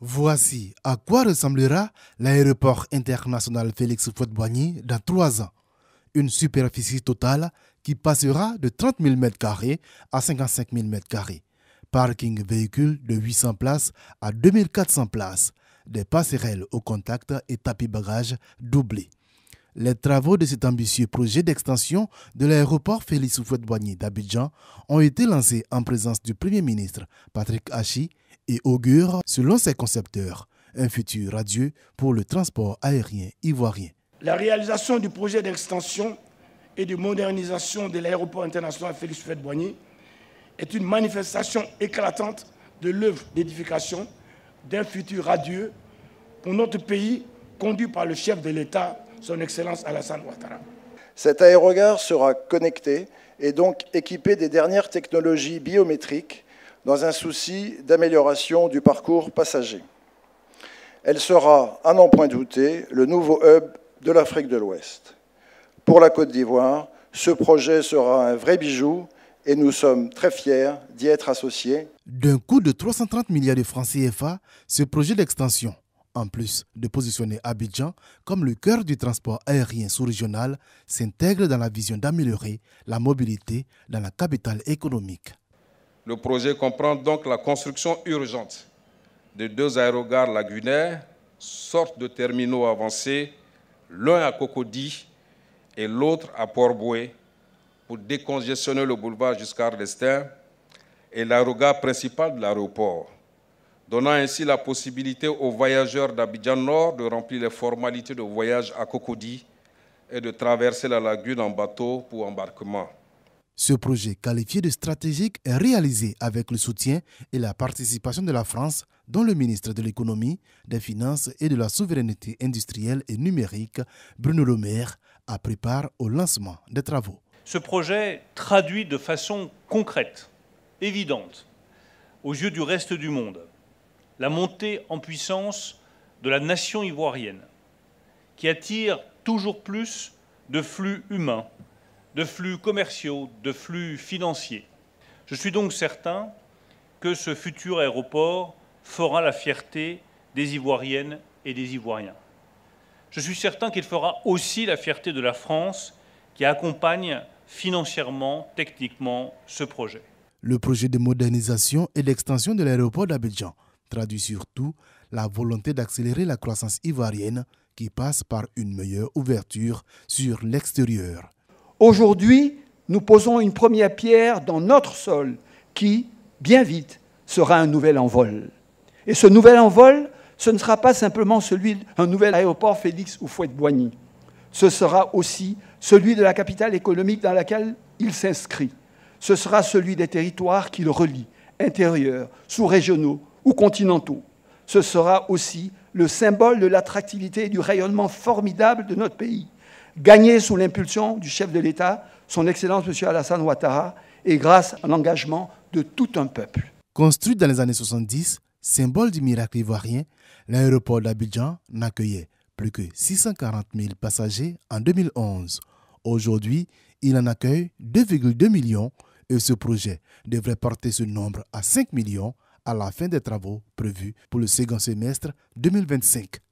Voici à quoi ressemblera l'aéroport international Félix Fouette-Boigny dans trois ans. Une superficie totale qui passera de 30 000 m2 à 55 000 m2. Parking véhicule de 800 places à 2400 places. Des passerelles au contact et tapis bagages doublés. Les travaux de cet ambitieux projet d'extension de l'aéroport Félix Houphouët-Boigny d'Abidjan ont été lancés en présence du Premier ministre Patrick Hachi et augurent, selon ses concepteurs, un futur radieux pour le transport aérien ivoirien. La réalisation du projet d'extension et de modernisation de l'aéroport international Félix Houphouët-Boigny est une manifestation éclatante de l'œuvre d'édification d'un futur radieux pour notre pays conduit par le chef de l'État son Excellence Alassane Ouattara. Cet aérogare sera connecté et donc équipé des dernières technologies biométriques dans un souci d'amélioration du parcours passager. Elle sera, à n'en point douter, le nouveau hub de l'Afrique de l'Ouest. Pour la Côte d'Ivoire, ce projet sera un vrai bijou et nous sommes très fiers d'y être associés. D'un coût de 330 milliards de francs CFA, ce projet d'extension en plus de positionner Abidjan comme le cœur du transport aérien sous-régional, s'intègre dans la vision d'améliorer la mobilité dans la capitale économique. Le projet comprend donc la construction urgente de deux aérogares lagunaires, sortes de terminaux avancés, l'un à Cocody et l'autre à Port-Boué, pour décongestionner le boulevard jusqu'à l'Estin et l'aérogare principal de l'aéroport donnant ainsi la possibilité aux voyageurs d'Abidjan Nord de remplir les formalités de voyage à Cocody et de traverser la lagune en bateau pour embarquement. Ce projet, qualifié de stratégique, est réalisé avec le soutien et la participation de la France, dont le ministre de l'Économie, des Finances et de la Souveraineté industrielle et numérique, Bruno Le Maire, a part au lancement des travaux. Ce projet traduit de façon concrète, évidente, aux yeux du reste du monde, la montée en puissance de la nation ivoirienne, qui attire toujours plus de flux humains, de flux commerciaux, de flux financiers. Je suis donc certain que ce futur aéroport fera la fierté des Ivoiriennes et des Ivoiriens. Je suis certain qu'il fera aussi la fierté de la France qui accompagne financièrement, techniquement ce projet. Le projet de modernisation et d'extension de l'aéroport d'Abidjan traduit surtout la volonté d'accélérer la croissance ivoirienne qui passe par une meilleure ouverture sur l'extérieur. Aujourd'hui, nous posons une première pierre dans notre sol qui, bien vite, sera un nouvel envol. Et ce nouvel envol, ce ne sera pas simplement celui d'un nouvel aéroport Félix ou Fouette-Boigny. Ce sera aussi celui de la capitale économique dans laquelle il s'inscrit. Ce sera celui des territoires qui le relient, intérieurs, sous-régionaux, ou continentaux. Ce sera aussi le symbole de l'attractivité et du rayonnement formidable de notre pays, gagné sous l'impulsion du chef de l'État, son Excellence M. Alassane Ouattara, et grâce à l'engagement de tout un peuple. Construit dans les années 70, symbole du miracle ivoirien, l'aéroport d'Abidjan n'accueillait plus que 640 000 passagers en 2011. Aujourd'hui, il en accueille 2,2 millions et ce projet devrait porter ce nombre à 5 millions à la fin des travaux prévus pour le second semestre 2025.